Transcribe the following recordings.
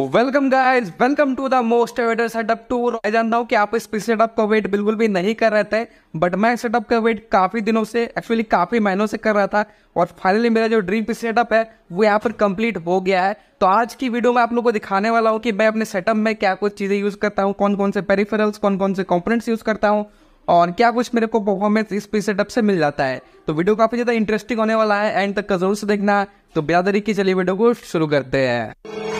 welcome guys welcome to the most awaited setup tour मैं जानता हूँ कि आप इस सेटअप का वेट बिल्कुल भी नहीं कर रहे थे बट मैं सेटअप का वेट काफ़ी दिनों से एक्चुअली काफ़ी महीनों से कर रहा था और फाइनली मेरा जो ड्रीम पी सेटअप है वो यहाँ पर कंप्लीट हो गया है तो आज की वीडियो में आप लोगों को दिखाने वाला हूँ कि मैं अपने सेटअप में क्या कुछ चीज़ें यूज़ करता हूँ कौन कौन से पेरीफेरल्स कौन कौन से कॉम्पोनेंट्स यूज़ करता हूँ और क्या कुछ मेरे को परफॉर्मेंस इस पी सेटअप से मिल जाता है तो वीडियो काफ़ी ज़्यादा इंटरेस्टिंग होने वाला है एंड तक का जरूर से देखना तो बिरादरी की चलिए वीडियो को शुरू करते हैं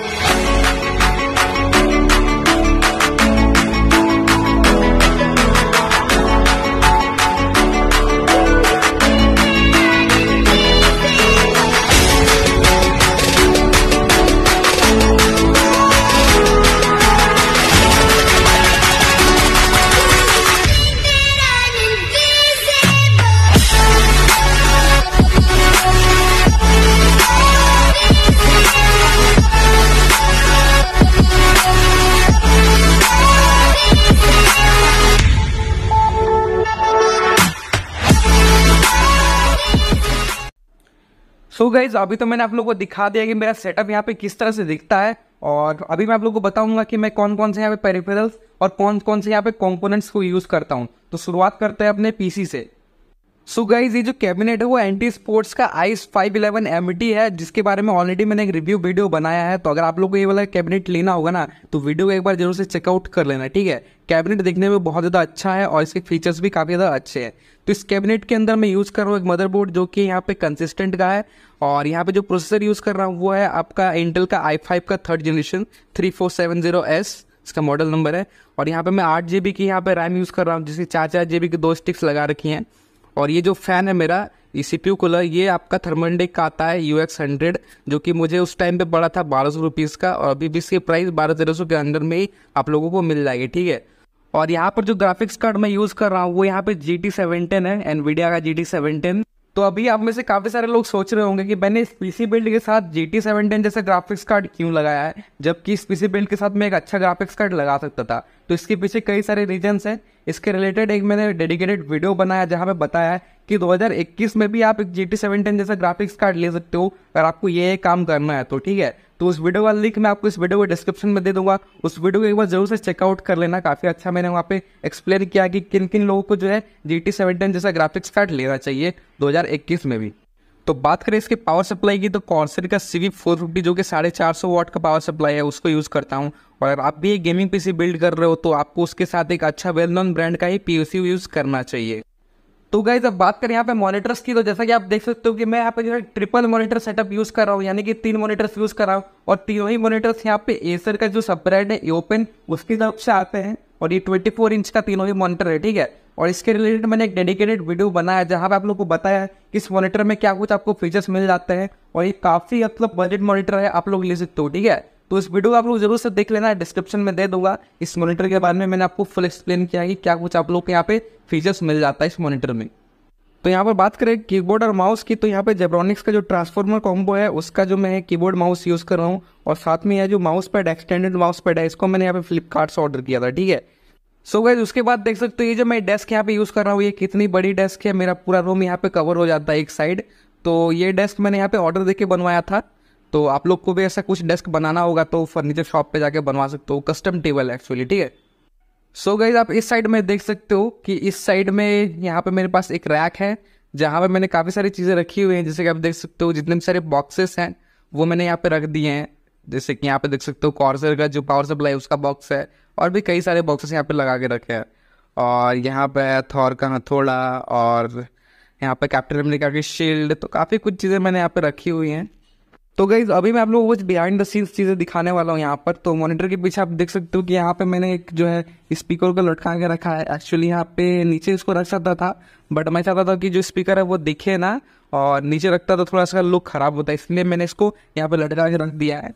सो गाइज अभी तो मैंने आप लोग को दिखा दिया कि मेरा सेटअप यहाँ पे किस तरह से दिखता है और अभी मैं आप लोग को बताऊंगा कि मैं कौन कौन से यहाँ पे पेरिफेरल्स और कौन कौन से यहाँ पे कंपोनेंट्स को यूज़ करता हूँ तो शुरुआत करते हैं अपने पीसी से सो गाइज ये जो कैबिनेट है वो एंटी स्पोर्ट्स का आइस फाइव इलेवन एम है जिसके बारे में ऑलरेडी मैंने एक रिव्यू वीडियो बनाया है तो अगर आप लोग को ये वाला कैबिनेट लेना होगा ना तो वीडियो को एक बार जरूर से चेकआउट कर लेना ठीक है कैबिनेट देखने में बहुत ज़्यादा अच्छा है और इसके फीचर्स भी काफ़ी ज़्यादा अच्छे हैं तो इस कैबिनेट के अंदर मैं यूज़ कर रहा हूँ एक मदरबोर्ड जो कि यहाँ पे कंसिस्टेंट का है और यहाँ पे जो प्रोसेसर यूज़ कर रहा हूँ वो है आपका इंटेल का आई फाइव का third generation three four seven zero S इसका मॉडल नंबर है और यहाँ पे मैं आठ जी की यहाँ पे रैम यूज़ कर रहा हूँ जिसकी चार चार जी की दो स्टिक्स लगा रखी हैं और ये जो फ़ैन है मेरा ई सी कूलर ये आपका थर्मोडिक का आता है यू एक्स हंड्रेड जो कि मुझे उस टाइम पे पड़ा था बारह सौ रुपीज़ का और अभी भी इसके प्राइस बारह तेरह सौ के अंदर में ही आप लोगों को मिल जाएगी ठीक है और यहाँ पर जो ग्राफिक्स कार्ड मैं यूज़ कर रहा हूँ वो यहाँ पे जी टी सेवन है एनवीडिया का जी टी सेवन तो अभी आप में से काफ़ी सारे लोग सोच रहे होंगे कि मैंने इस पीसी बिल्ड के साथ जी टी सेवन जैसे ग्राफिक्स कार्ड क्यों लगाया है जबकि इस पी सी बिल्ड के साथ मैं एक अच्छा ग्राफिक्स कार्ड लगा सकता था तो इसके पीछे कई सारे रीजन्स हैं इसके रिलेटेड एक मैंने डेडिकेटेड वीडियो बनाया जहाँ पे बताया कि 2021 में भी आप एक जी टी जैसा ग्राफिक्स कार्ड ले सकते हो अगर आपको ये काम करना है तो ठीक है तो उस वीडियो का लिंक मैं आपको इस वीडियो को डिस्क्रिप्शन में दे दूंगा उस वीडियो को एक बार जरूर से चेकआउट कर लेना काफ़ी अच्छा मैंने वहाँ पे एक्सप्लेन किया कि किन किन लोगों को जो है जी टी जैसा ग्राफिक्स कार्ड लेना चाहिए दो में भी तो बात करें इसके पावर सप्लाई की तो कॉर्सर का सी वी फोर फिफ्टी जो कि साढ़े चार सौ वाट का पावर सप्लाई है उसको यूज़ करता हूँ और अगर आप भी एक गेमिंग पीसी बिल्ड कर रहे हो तो आपको उसके साथ एक अच्छा वेल नोन ब्रांड का ही पी यूज़ करना चाहिए तो गाइज अब बात करें यहाँ पे मॉनिटर्स की तो जैसा कि आप देख सकते हो कि मैं यहाँ पे जो है ट्रिपल मॉनिटर सेटअप यूज़ कर रहा हूँ यानी कि तीन मॉनिटर्स यूज़ कर रहा हूँ और तीनों ही मॉनिटर्स यहाँ पे एसर का जो सब ब्रांड है ओपन उसकी तरफ से आते हैं और ये 24 इंच का तीनों ही मॉनिटर है ठीक है और इसके रिलेटेड मैंने एक डेडिकेटेड वीडियो बनाया जहाँ पे आप लोग को बताया कि इस मॉनिटर में क्या कुछ आपको फीचर्स मिल जाते हैं और ये काफ़ी मतलब बजट मॉनिटर है आप लोग ले सकते हो ठीक है तो इस वीडियो को आप लोग जरूर से देख लेना डिस्क्रिप्शन में दे दूंगा इस मॉनिटर के बारे में मैंने आपको फुल एक्सप्लेन किया कि क्या कुछ आप लोग के यहाँ पे फीचर्स मिल जाता है इस मॉनिटर में तो यहाँ पर बात करें कीबोर्ड और माउस की तो यहाँ पे जेब्रॉनिक्स का जो ट्रांसफॉर्मर कॉम्बो है उसका जो मैं कीबोर्ड माउस यूज़ कर रहा हूँ और साथ में यह जो mouse pad extended mouse pad है इसको मैंने यहाँ पे फ्लिपकार्ट से ऑर्डर किया था ठीक है सो so गैज उसके बाद देख सकते हो ये जो मैं डेस्क यहाँ पे यूज़ कर रहा हूँ ये कितनी बड़ी डेस्क है मेरा पूरा रूम यहाँ पे कवर हो जाता है एक साइड तो ये डेस्क मैंने यहाँ पे ऑर्डर देके बनवाया था तो आप लोग को भी ऐसा कुछ डेस्क बनाना होगा तो फर्नीचर शॉप पे जाके बनवा सकते हो कस्टम टेबल एक्चुअली ठीक है सो so गाइज आप इस साइड में देख सकते हो कि इस साइड में यहाँ पे मेरे पास एक रैक है जहाँ पे मैंने काफ़ी सारी चीज़ें रखी हुई हैं जैसे कि आप देख सकते हो जितने भी सारे बॉक्सेस हैं वो मैंने यहाँ पे रख दिए हैं जैसे कि यहाँ पे देख सकते हो कॉर्सर का जो पावर सप्लाई उसका बॉक्स है और भी कई सारे बॉक्सेस यहाँ पे लगा के रखे हैं और यहाँ पे थौर थॉर का हथौड़ा और यहाँ पे कैप्टन अमेरिका की शील्ड तो काफ़ी कुछ चीज़ें मैंने यहाँ पे रखी हुई हैं तो गई अभी मैं आप लोगों को बिहाइंड द सीन्स चीज़ें दिखाने वाला हूँ यहाँ पर तो मॉनिटर के पीछे आप देख सकते हो कि यहाँ पे मैंने एक जो है स्पीकर को लटका के रखा है एक्चुअली यहाँ पे नीचे इसको रख सकता था बट मैं चाहता था कि जो स्पीकर है वो दिखे ना और नीचे रखता तो थोड़ा सा लुक ख़राब होता है इसलिए मैंने इसको यहाँ पर लटका के रख दिया है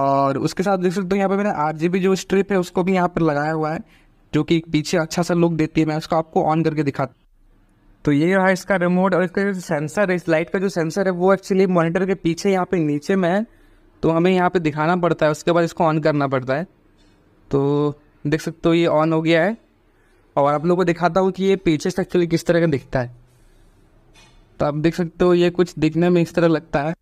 और उसके साथ देख सकते हो यहाँ पर मैंने आर जो स्ट्रिप है उसको भी यहाँ पर लगाया हुआ है जो कि पीछे अच्छा सा लुक देती है मैं उसको आपको ऑन करके दिखाता तो ये रहा इसका रिमोट और इसका जो सेंसर है इस लाइट का जो सेंसर है वो एक्चुअली मॉनिटर के पीछे यहाँ पे नीचे में है तो हमें यहाँ पे दिखाना पड़ता है उसके बाद इसको ऑन करना पड़ता है तो देख सकते हो ये ऑन हो गया है और आप लोगों को दिखाता हूँ कि ये पीछे से एक्चुअली किस तरह का दिखता है तो आप देख सकते हो ये कुछ दिखने में इस तरह लगता है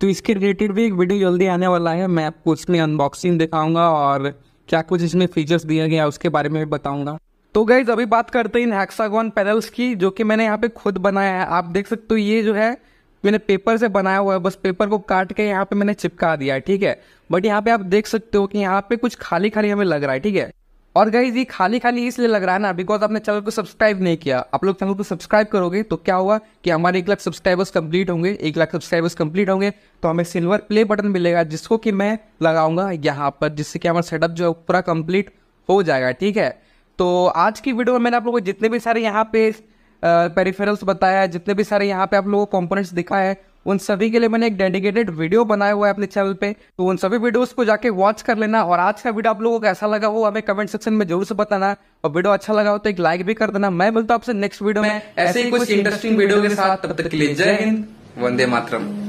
तो इसके रिलेटेड भी एक वीडियो जल्दी आने वाला है मैं आपको उसमें अनबॉक्सिंग दिखाऊंगा और क्या कुछ इसमें फीचर्स दिया गया उसके बारे में भी बताऊँगा तो गाइज अभी बात करते हैं इन हेक्सागोन पैनल्स की जो कि मैंने यहाँ पे खुद बनाया है आप देख सकते हो ये जो है मैंने पेपर से बनाया हुआ है बस पेपर को काट के यहाँ पे मैंने चिपका दिया है ठीक है बट यहाँ पे आप देख सकते हो कि यहाँ पे कुछ खाली खाली हमें लग रहा है ठीक है और गाइज ये खाली खाली इसलिए लग रहा है ना बिकॉज आपने चैनल को सब्सक्राइब नहीं किया आप लोग चैनल को सब्सक्राइब करोगे तो क्या हुआ कि हमारे एक लाख सब्सक्राइबर्स कंप्लीट होंगे एक लाख सब्सक्राइबर्स कंप्लीट होंगे तो हमें सिल्वर प्ले बटन मिलेगा जिसको कि मैं लगाऊंगा यहाँ पर जिससे कि हमारा सेटअप जो है पूरा कंप्लीट हो जाएगा ठीक है तो आज की वीडियो में मैंने आप लोगों को जितने भी सारे यहाँ पे पेरिफेरल्स बताया है जितने भी सारे यहाँ पे आप लोगों को कॉम्पोनेंट्स दिखा है उन सभी के लिए मैंने एक डेडिकेटेड वीडियो बनाया हुआ है अपने चैनल पे तो उन सभी वीडियोस को जाके वॉच कर लेना और आज का वीडियो आप लोगों को कैसा लगा हो हमें कमेंट सेक्शन में जरूर से बताना और वीडियो अच्छा लगा हो तो एक लाइक भी कर देना मैं मिलता हूँ आपसे नेक्स्ट वीडियो में ऐसे ही कुछ इंटरेस्टिंग वीडियो के साथ तब तक के लिए जय हिंद वंदे मातरम